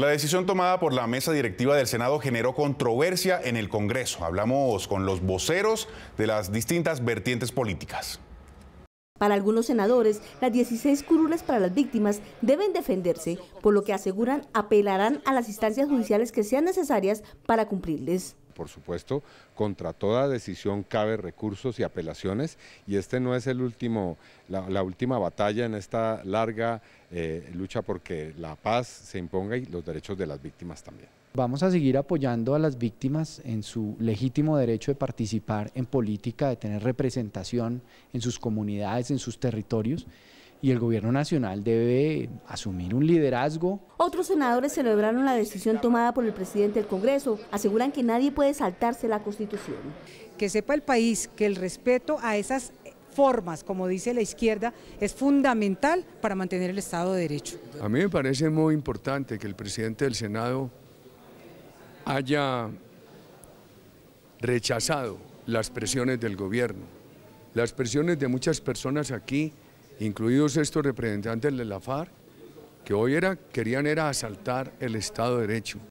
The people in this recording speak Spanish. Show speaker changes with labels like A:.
A: La decisión tomada por la mesa directiva del Senado generó controversia en el Congreso. Hablamos con los voceros de las distintas vertientes políticas.
B: Para algunos senadores, las 16 curules para las víctimas deben defenderse, por lo que aseguran apelarán a las instancias judiciales que sean necesarias para cumplirles
C: por supuesto, contra toda decisión cabe recursos y apelaciones y este no es el último, la, última batalla en esta larga eh, lucha porque la paz se imponga y los derechos de las víctimas también.
D: Vamos a seguir apoyando a las víctimas en su legítimo derecho de participar en política, de tener representación en sus comunidades, en sus territorios y el gobierno nacional debe asumir un liderazgo.
B: Otros senadores celebraron la decisión tomada por el presidente del Congreso. Aseguran que nadie puede saltarse la Constitución.
E: Que sepa el país que el respeto a esas formas, como dice la izquierda, es fundamental para mantener el Estado de Derecho.
F: A mí me parece muy importante que el presidente del Senado haya rechazado las presiones del gobierno, las presiones de muchas personas aquí incluidos estos representantes de la FARC, que hoy era, querían era asaltar el Estado de Derecho.